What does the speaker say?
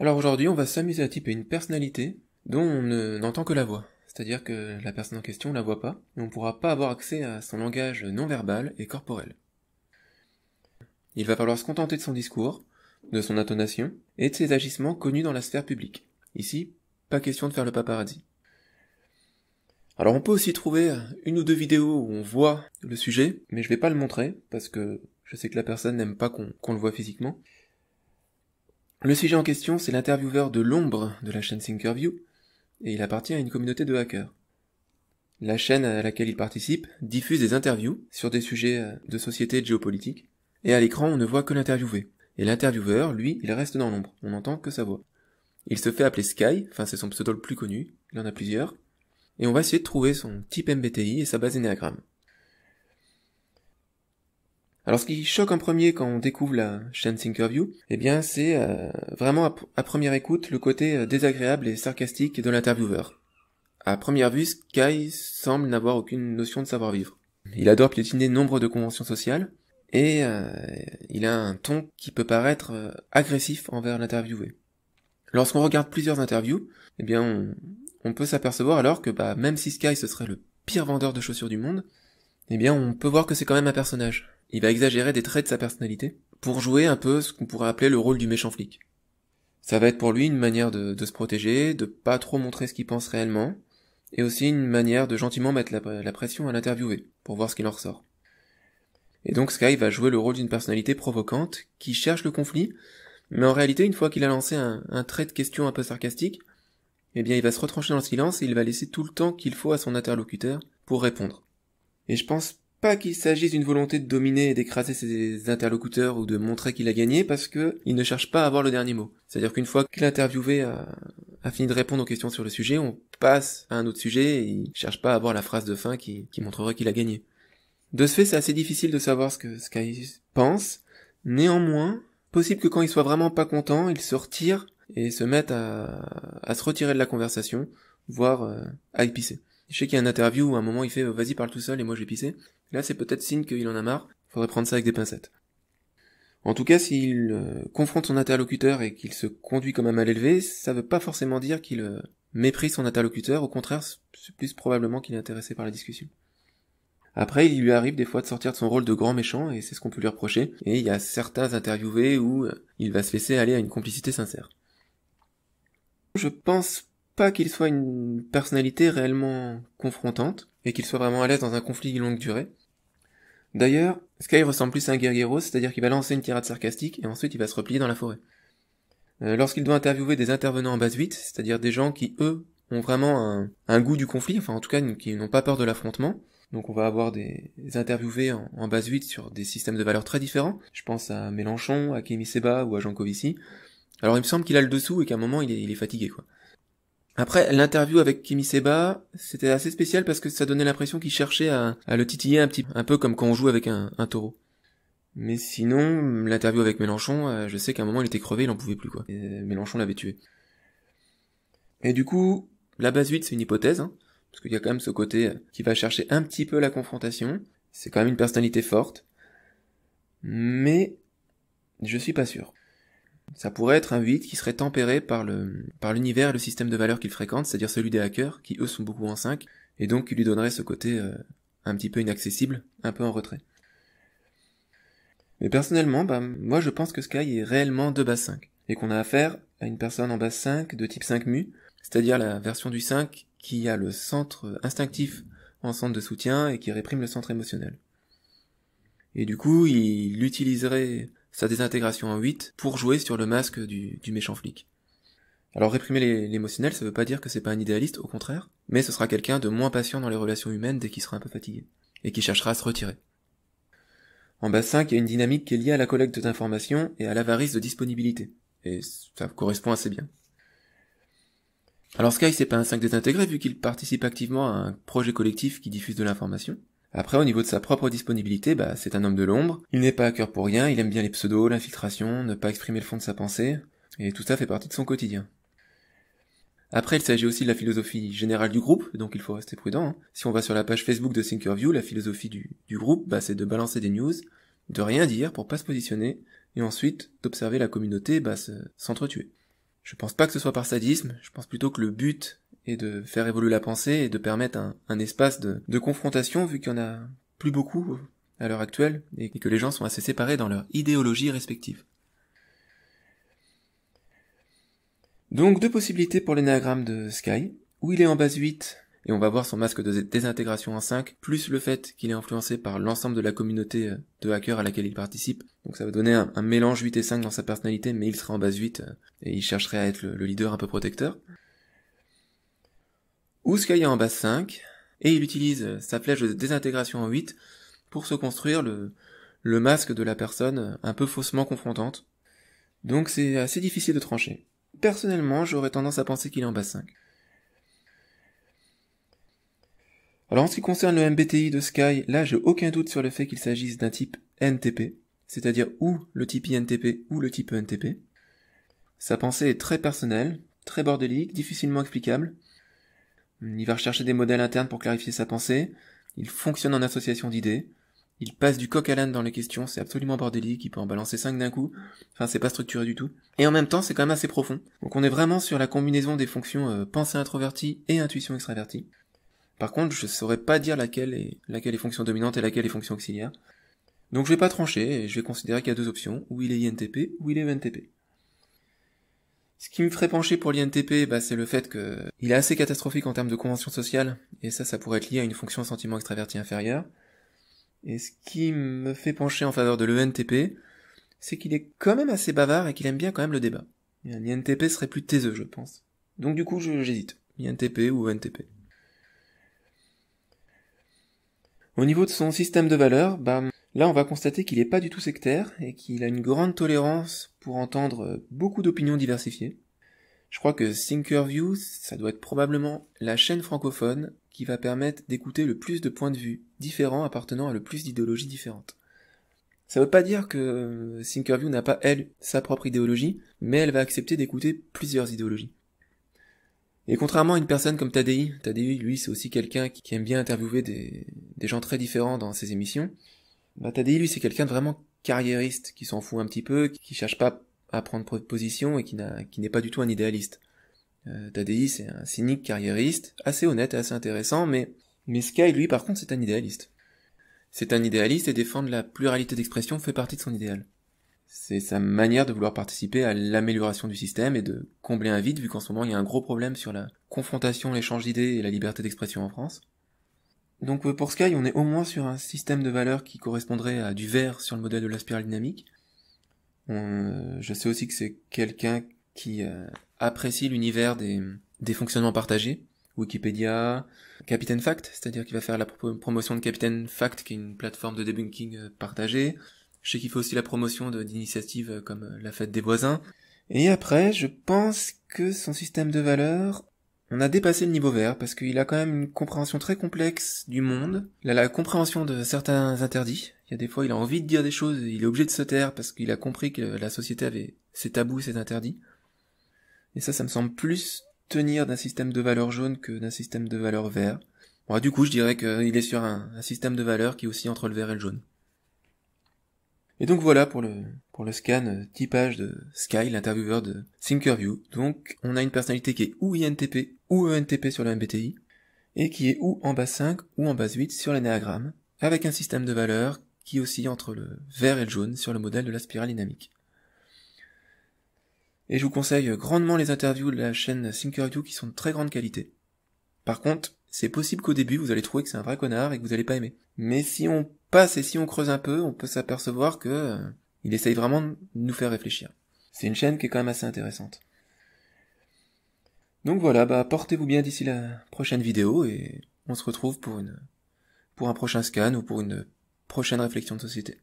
Alors aujourd'hui, on va s'amuser à typer une personnalité dont on n'entend que la voix. C'est-à-dire que la personne en question ne la voit pas, et on ne pourra pas avoir accès à son langage non verbal et corporel. Il va falloir se contenter de son discours, de son intonation, et de ses agissements connus dans la sphère publique. Ici, pas question de faire le paparazzi. Alors on peut aussi trouver une ou deux vidéos où on voit le sujet, mais je vais pas le montrer, parce que je sais que la personne n'aime pas qu'on le voit physiquement. Le sujet en question, c'est l'intervieweur de l'ombre de la chaîne Thinkerview, et il appartient à une communauté de hackers. La chaîne à laquelle il participe diffuse des interviews sur des sujets euh, de société et de géopolitique, et à l'écran on ne voit que l'interviewé. Et l'intervieweur, lui, il reste dans l'ombre, on n'entend que sa voix. Il se fait appeler Sky, enfin c'est son pseudo le plus connu, il en a plusieurs, et on va essayer de trouver son type MBTI et sa base ennéagramme. Alors ce qui choque en premier quand on découvre la chaîne Thinkerview, eh bien c'est euh, vraiment à, première écoute le côté euh, désagréable et sarcastique de l'intervieweur. À première vue, Sky semble n'avoir aucune notion de savoir-vivre. Il adore piétiner nombre de conventions sociales, et euh, il a un ton qui peut paraître agressif envers l'interviewé. Lorsqu'on regarde plusieurs interviews, eh bien on, peut s'apercevoir alors que bah, même si Sky ce serait le pire vendeur de chaussures du monde, eh bien on peut voir que c'est quand même un personnage il va exagérer des traits de sa personnalité pour jouer un peu ce qu'on pourrait appeler le rôle du méchant flic. Ça va être pour lui une manière de, se protéger, de pas trop montrer ce qu'il pense réellement, et aussi une manière de gentiment mettre la, pression à l'interviewer, pour voir ce qu'il en ressort. Et donc Sky va jouer le rôle d'une personnalité provocante, qui cherche le conflit, mais en réalité, une fois qu'il a lancé un, un trait de question un peu sarcastique, eh bien il va se retrancher dans le silence et il va laisser tout le temps qu'il faut à son interlocuteur pour répondre. Et je pense pas qu'il s'agisse d'une volonté de dominer et d'écraser ses interlocuteurs ou de montrer qu'il a gagné parce que il ne cherche pas à avoir le dernier mot. C'est-à-dire qu'une fois que l'interviewé euh, a, fini de répondre aux questions sur le sujet, on passe à un autre sujet et il cherche pas à avoir la phrase de fin qui, montrerait qu'il a gagné. De ce fait, c'est assez difficile de savoir ce qu'il pense. Néanmoins, possible que quand il soit vraiment pas content, il se retire et se mette à, se retirer de la conversation, voire euh, à épicer. Je sais qu'il y a une interview où à un moment il fait euh, vas-y parle tout seul et moi j'ai pissé. Là c'est peut-être signe qu'il en a marre, faudrait prendre ça avec des pincettes. En tout cas, s'il euh, confronte son interlocuteur et qu'il se conduit comme un mal élevé, ça veut pas forcément dire qu'il euh, méprise son interlocuteur, au contraire, c'est plus probablement qu'il est intéressé par la discussion. Après, il lui arrive des fois de sortir de son rôle de grand méchant, et c'est ce qu'on peut lui reprocher, et il y a certains interviewés où il va se laisser aller à une complicité sincère. Je pense pas qu'il soit une personnalité réellement confrontante, et qu'il soit vraiment à l'aise dans un conflit de longue durée. D'ailleurs, Sky ressemble plus à un guerriero, c'est-à-dire qu'il va lancer une tirade sarcastique et ensuite il va se replier dans la forêt. Euh, lorsqu'il doit interviewer des intervenants en base 8, c'est-à-dire des gens qui, eux, ont vraiment un, goût du conflit, enfin en tout cas qui n'ont pas peur de l'affrontement, donc on va avoir des, interviewés en, base 8 sur des systèmes de valeurs très différents, je pense à Mélenchon, à Kémy Seba ou à Covici. alors il me semble qu'il a le dessous et qu'à un moment il est, il est fatigué quoi. Après, l'interview avec Kimi Seba, c'était assez spécial parce que ça donnait l'impression qu'il cherchait à, le titiller un petit un peu comme quand on joue avec un, taureau. Mais sinon, l'interview avec Mélenchon, euh, je sais qu'à un moment il était crevé, il en pouvait plus quoi. Mélenchon l'avait tué. Et du coup, la base 8 c'est une hypothèse, hein, parce qu'il y a quand même ce côté euh, qui va chercher un petit peu la confrontation. C'est quand même une personnalité forte. Mais je suis pas sûr ça pourrait être un vide qui serait tempéré par le par l'univers et le système de valeurs qu'il fréquente, c'est-à-dire celui des hackers, qui eux sont beaucoup en 5, et donc qui lui donnerait ce côté euh, un petit peu inaccessible, un peu en retrait. Mais personnellement, bah, moi je pense que Sky est réellement de bas 5, et qu'on a affaire à une personne en bas 5 de type 5 mu, c'est-à-dire la version du 5 qui a le centre instinctif en centre de soutien et qui réprime le centre émotionnel. Et du coup, il utiliserait sa désintégration en 8 pour jouer sur le masque du, méchant flic. Alors réprimer l'émotionnel, ça veut pas dire que c'est pas un idéaliste, au contraire, mais ce sera quelqu'un de moins patient dans les relations humaines dès qu'il sera un peu fatigué, et qui cherchera à se retirer. En bas 5, il y a une dynamique qui est liée à la collecte d'informations et à l'avarice de disponibilité, et ça correspond assez bien. Alors Sky, c'est pas un 5 désintégré vu qu'il participe activement à un projet collectif qui diffuse de l'information, après, au niveau de sa propre disponibilité, bah, c'est un homme de l'ombre. Il n'est pas à cœur pour rien, il aime bien les pseudos, l'infiltration, ne pas exprimer le fond de sa pensée, et tout ça fait partie de son quotidien. Après, il s'agit aussi de la philosophie générale du groupe, donc il faut rester prudent. Hein. Si on va sur la page Facebook de Thinkerview, la philosophie du, groupe, bah, c'est de balancer des news, de rien dire pour pas se positionner, et ensuite d'observer la communauté bah, s'entretuer. je pense pas que ce soit par sadisme, je pense plutôt que le but et de faire évoluer la pensée et de permettre un, espace de, confrontation vu qu'il y en a plus beaucoup à l'heure actuelle et que les gens sont assez séparés dans leur idéologie respectives. Donc deux possibilités pour l'énagramme de Sky, où il est en base 8, et on va voir son masque de désintégration en 5, plus le fait qu'il est influencé par l'ensemble de la communauté euh, de hackers à laquelle il participe. Donc ça va donner un, mélange 8 et 5 dans sa personnalité, mais il sera en base 8, euh, et il chercherait à être le leader un peu protecteur. Sky est en base 5, et il utilise sa flèche de désintégration en 8 pour se construire le, le masque de la personne un peu faussement confrontante. Donc c'est assez difficile de trancher. Personnellement, j'aurais tendance à penser qu'il est en base 5. Alors en ce qui concerne le MBTI de Sky, là j'ai aucun doute sur le fait qu'il s'agisse d'un type NTP, c'est-à-dire ou le type INTP ou le type ENTP. Sa pensée est très personnelle, très bordélique, difficilement explicable, il va rechercher des modèles internes pour clarifier sa pensée. Il fonctionne en association d'idées. Il passe du coq à l'âne dans les questions, c'est absolument bordélique, il peut en balancer cinq d'un coup, enfin c'est pas structuré du tout. Et en même temps, c'est quand même assez profond. Donc on est vraiment sur la combinaison des fonctions euh, pensée introvertie et intuition extravertie. Par contre, je saurais pas dire laquelle est, laquelle est fonction dominante et laquelle est fonction auxiliaire. Donc je vais pas trancher, et je vais considérer qu'il y a deux options, ou il est INTP ou il est ENTP. Ce qui me ferait pencher pour l'INTP, bah, c'est le fait qu'il il est assez catastrophique en termes de convention sociale, et ça, ça pourrait être lié à une fonction sentiment extraverti inférieure. Et ce qui me fait pencher en faveur de l'ENTP, c'est qu'il est quand même assez bavard et qu'il aime bien quand même le débat. Et un INTP serait plus taiseux, je pense. Donc du coup, j'hésite. INTP ou ENTP. Au niveau de son système de valeurs, bah, Là, on va constater qu'il n'est pas du tout sectaire et qu'il a une grande tolérance pour entendre beaucoup d'opinions diversifiées. Je crois que Thinkerview, ça doit être probablement la chaîne francophone qui va permettre d'écouter le plus de points de vue différents appartenant à le plus d'idéologies différentes. Ça ne veut pas dire que Thinkerview n'a pas, elle, sa propre idéologie, mais elle va accepter d'écouter plusieurs idéologies. Et contrairement à une personne comme Tadei, Tadei, lui, c'est aussi quelqu'un qui aime bien interviewer des, des gens très différents dans ses émissions, bah, Tadei, lui, c'est quelqu'un de vraiment carriériste, qui s'en fout un petit peu, qui cherche pas à prendre position et qui n'est pas du tout un idéaliste. Euh, Tadei, c'est un cynique carriériste, assez honnête et assez intéressant, mais, mais Sky, lui, par contre, c'est un idéaliste. C'est un idéaliste et défendre la pluralité d'expression fait partie de son idéal. C'est sa manière de vouloir participer à l'amélioration du système et de combler un vide, vu qu'en ce moment il y a un gros problème sur la confrontation, l'échange d'idées et la liberté d'expression en France. Donc euh, pour Sky, on est au moins sur un système de valeurs qui correspondrait à du vert sur le modèle de la spirale dynamique. Euh, je sais aussi que c'est quelqu'un qui euh, apprécie l'univers des, fonctionnements partagés. Wikipédia, Captain Fact, c'est-à-dire qu'il va faire la promotion de Captain Fact, qui est une plateforme de debunking partagée. Je sais qu'il fait aussi la promotion d'initiatives comme la fête des voisins. Et après, je pense que son système de valeurs, on a dépassé le niveau vert parce qu'il a quand même une compréhension très complexe du monde. Il a la compréhension de certains interdits. Il y a des fois, il a envie de dire des choses, et il est obligé de se taire parce qu'il a compris que la société avait ses tabous, ses interdits. Et ça, ça me semble plus tenir d'un système de valeurs jaune que d'un système de valeurs vert. Bon, du coup, je dirais qu'il est sur un, système de valeurs qui est aussi entre le vert et le jaune. Et donc voilà pour le, pour le scan euh, typage de Sky, l'intervieweur de Thinkerview. Donc, on a une personnalité qui est ou INTP ou ENTP sur le MBTI, et qui est ou en base 5 ou en base 8 sur l'anéagramme, avec un système de valeurs qui oscille entre le vert et le jaune sur le modèle de la spirale dynamique. Et je vous conseille grandement les interviews de la chaîne Thinkerview qui sont de très grande qualité. Par contre, c'est possible qu'au début vous allez trouver que c'est un vrai connard et que vous allez pas aimer. Mais si on passe et si on creuse un peu, on peut s'apercevoir que euh, il essaye vraiment de nous faire réfléchir. C'est une chaîne qui est quand même assez intéressante. Donc voilà, bah portez-vous bien d'ici la prochaine vidéo et on se retrouve pour une pour un prochain scan ou pour une prochaine réflexion de société.